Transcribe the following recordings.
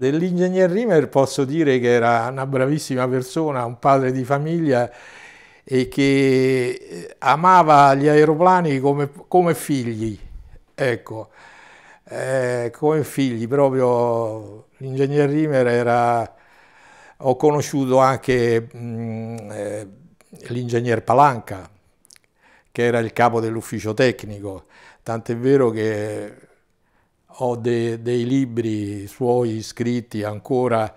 Dell'ingegner Riemer posso dire che era una bravissima persona, un padre di famiglia e che eh, amava gli aeroplani come, come figli, ecco, eh, come figli proprio. L'ingegner Riemer era, ho conosciuto anche mm, eh, l'ingegner Palanca, che era il capo dell'ufficio tecnico, tant'è vero che ho de, dei libri suoi scritti ancora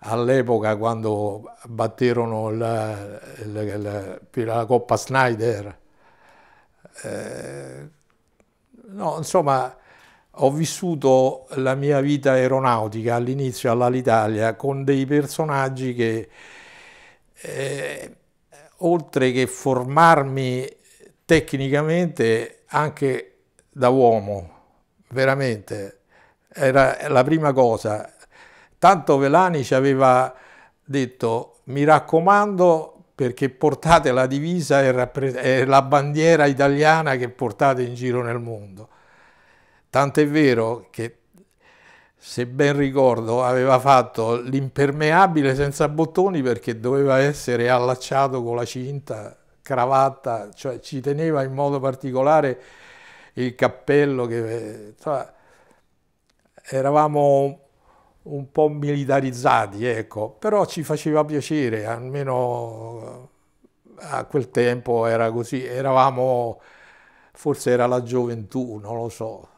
all'epoca quando batterono la, la, la, la Coppa Snyder. Eh, no, insomma, ho vissuto la mia vita aeronautica all'inizio all'Alitalia con dei personaggi che, eh, oltre che formarmi tecnicamente, anche da uomo, veramente, era la prima cosa. Tanto Velani ci aveva detto, mi raccomando perché portate la divisa e la bandiera italiana che portate in giro nel mondo. Tant'è vero che, se ben ricordo, aveva fatto l'impermeabile senza bottoni perché doveva essere allacciato con la cinta, cravatta, cioè ci teneva in modo particolare il cappello, che, eh, insomma, eravamo un po' militarizzati, ecco, però ci faceva piacere, almeno eh, a quel tempo era così, eravamo, forse era la gioventù, non lo so.